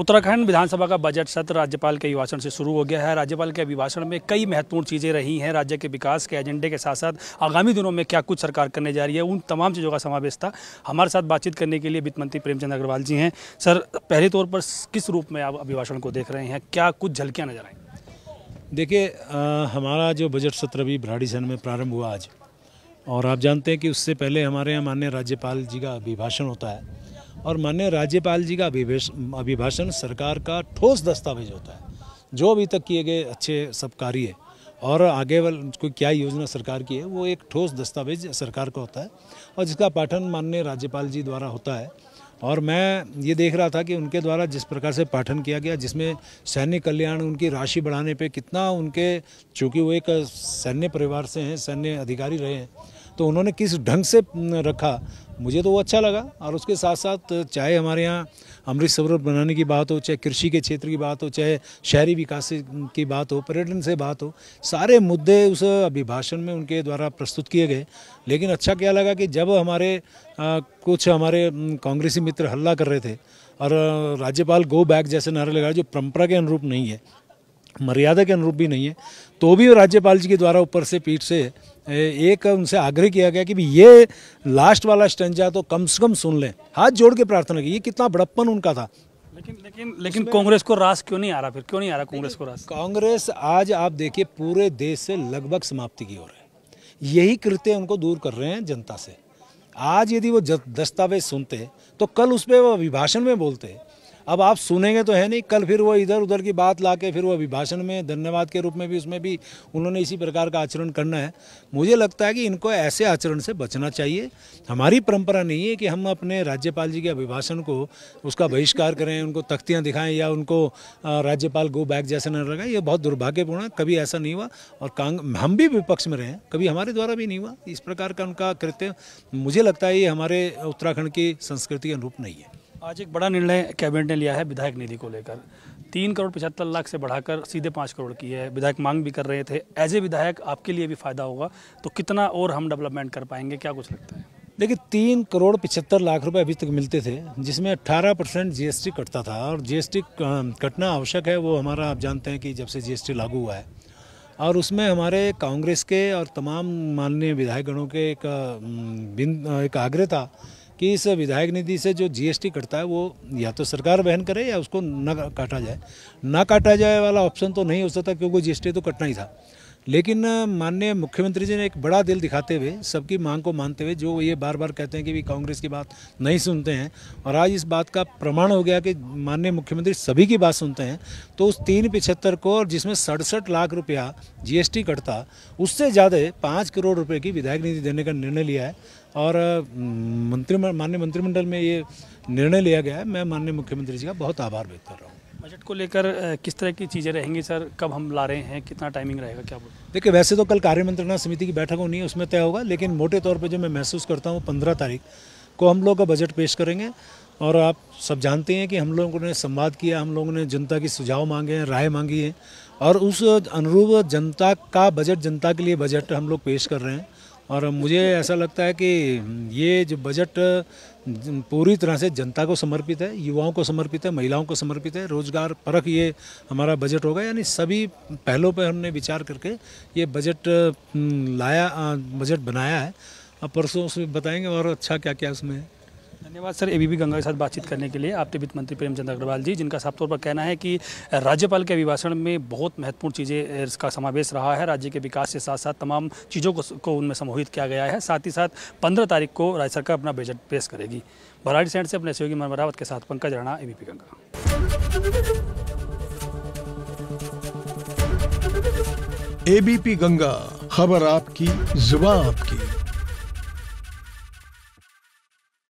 उत्तराखंड विधानसभा का बजट सत्र राज्यपाल के अभिभाषण से शुरू हो गया है राज्यपाल के अभिभाषण में कई महत्वपूर्ण चीज़ें रही हैं राज्य के विकास के एजेंडे के साथ साथ आगामी दिनों में क्या कुछ सरकार करने जा रही है उन तमाम चीज़ों का समावेश था हमारे साथ बातचीत करने के लिए वित्त मंत्री प्रेमचंद अग्रवाल जी हैं सर पहले तौर पर किस रूप में आप अभिभाषण को देख रहे हैं क्या कुछ झलकियाँ नजर आएँ देखिए हमारा जो बजट सत्र अभी भराड़ी सन में प्रारंभ हुआ आज और आप जानते हैं कि उससे पहले हमारे यहाँ मान्य राज्यपाल जी का अभिभाषण होता है और माननीय राज्यपाल जी का अभिभाषण सरकार का ठोस दस्तावेज होता है जो अभी तक किए गए अच्छे सब कार्य और आगे कोई क्या योजना सरकार की है वो एक ठोस दस्तावेज सरकार का होता है और जिसका पाठन माननीय राज्यपाल जी द्वारा होता है और मैं ये देख रहा था कि उनके द्वारा जिस प्रकार से पाठन किया गया जिसमें सैन्य कल्याण उनकी राशि बढ़ाने पे कितना उनके चूँकि वो एक सैन्य परिवार से हैं सैन्य अधिकारी रहे हैं तो उन्होंने किस ढंग से रखा मुझे तो वो अच्छा लगा और उसके साथ साथ चाहे हमारे यहाँ अमृत सरोवर बनाने की बात हो चाहे कृषि के क्षेत्र की बात हो चाहे शहरी विकास की बात हो पर्यटन से बात हो सारे मुद्दे उस अभिभाषण में उनके द्वारा प्रस्तुत किए गए लेकिन अच्छा क्या लगा कि जब हमारे आ, कुछ हमारे कांग्रेसी मित्र हल्ला कर रहे थे और राज्यपाल गो बैक जैसे नारे लगा जो परंपरा के अनुरूप नहीं है मर्यादा के अनुरूप भी नहीं है तो भी राज्यपाल जी के द्वारा ऊपर से पीठ से एक उनसे आग्रह किया गया कि भी ये लास्ट वाला स्टंजा तो कम से कम सुन लें हाथ जोड़ के प्रार्थना की ये कितना बड़प्पन उनका था लेकिन लेकिन लेकिन कांग्रेस को रास क्यों नहीं आ रहा फिर क्यों नहीं आ रहा कांग्रेस को रास कांग्रेस आज आप देखिए पूरे देश से लगभग समाप्ति की ओर है यही कृत्य उनको दूर कर रहे हैं जनता से आज यदि वो दस्तावेज सुनते तो कल उस पर वो अभिभाषण में बोलते अब आप सुनेंगे तो है नहीं कल फिर वो इधर उधर की बात ला के फिर वो अभिभाषण में धन्यवाद के रूप में भी उसमें भी उन्होंने इसी प्रकार का आचरण करना है मुझे लगता है कि इनको ऐसे आचरण से बचना चाहिए हमारी परंपरा नहीं है कि हम अपने राज्यपाल जी के अभिभाषण को उसका बहिष्कार करें उनको तख्तियाँ दिखाएँ या उनको राज्यपाल गो बैक जैसे न लगाएं ये बहुत दुर्भाग्यपूर्ण है कभी ऐसा नहीं हुआ और कांग हम भी विपक्ष में रहें कभी हमारे द्वारा भी नहीं हुआ इस प्रकार का उनका कृत्य मुझे लगता है ये हमारे उत्तराखंड की संस्कृति के अनुरूप नहीं है आज एक बड़ा निर्णय कैबिनेट ने लिया है विधायक निधि को लेकर तीन करोड़ पचहत्तर लाख से बढ़ाकर सीधे पाँच करोड़ की है विधायक मांग भी कर रहे थे एज ए विधायक आपके लिए भी फ़ायदा होगा तो कितना और हम डेवलपमेंट कर पाएंगे क्या कुछ लगता है देखिए तीन करोड़ पचहत्तर लाख रुपए अभी तक मिलते थे जिसमें 18 परसेंट जी कटता था और जी कटना आवश्यक है वो हमारा आप जानते हैं कि जब से जी लागू हुआ है और उसमें हमारे कांग्रेस के और तमाम माननीय विधायकगणों के एक बिन एक आग्रह था कि इस विधायक निधि से जो जीएसटी कटता है वो या तो सरकार वहन करे या उसको ना काटा जाए ना काटा जाए वाला ऑप्शन तो नहीं हो सकता क्योंकि जीएसटी तो कटना ही था लेकिन माननीय मुख्यमंत्री जी ने एक बड़ा दिल दिखाते हुए सबकी मांग को मानते हुए जो ये बार बार कहते हैं कि भी कांग्रेस की बात नहीं सुनते हैं और आज इस बात का प्रमाण हो गया कि माननीय मुख्यमंत्री सभी की बात सुनते हैं तो उस तीन पिछहत्तर को और जिसमें सड़सठ लाख रुपया जीएसटी कटता उससे ज़्यादा पाँच करोड़ रुपये की विधायक निधि देने का निर्णय लिया है और मंत्रिमंडल माननीय मंत्रिमंडल में ये निर्णय लिया गया है मैं माननीय मुख्यमंत्री जी का बहुत आभार व्यक्त कर रहा हूँ बजट को लेकर किस तरह की चीज़ें रहेंगी सर कब हम ला रहे हैं कितना टाइमिंग रहेगा क्या बोल देखिए वैसे तो कल कार्य मंत्रणा समिति की बैठक होनी है उसमें तय होगा लेकिन मोटे तौर पर जो मैं महसूस करता हूँ पंद्रह तारीख को हम लोग का बजट पेश करेंगे और आप सब जानते हैं कि हम लोगों ने संवाद किया हम लोगों ने जनता की सुझाव मांगे हैं राय मांगी है और उस अनुरूप जनता का बजट जनता के लिए बजट हम लोग पेश कर रहे हैं और मुझे ऐसा लगता है कि ये जो बजट पूरी तरह से जनता को समर्पित है युवाओं को समर्पित है महिलाओं को समर्पित है रोजगार परक ये हमारा बजट होगा यानी सभी पहलों पर हमने विचार करके ये बजट हम्म, लाया बजट बनाया है अब परसों उसमें बताएंगे और अच्छा क्या क्या उसमें है धन्यवाद सर एबीबी गंगा के साथ बातचीत करने के लिए आपके वित्त मंत्री प्रेमचंद अग्रवाल जी जिनका साफ तौर पर कहना है कि राज्यपाल के अभिभाषण में बहुत महत्वपूर्ण चीज़ें इसका समावेश रहा है राज्य के विकास के साथ साथ तमाम चीज़ों को, को उनमें समोहित किया गया है साथ ही साथ पंद्रह तारीख को राज्य सरकार अपना बजट पेश करेगी भराड़ी सेंट से अपने सहयोगी मनमरावत के साथ पंकज राणा एबीपी गंगा एबीपी गंगा खबर आपकी जुबा आपकी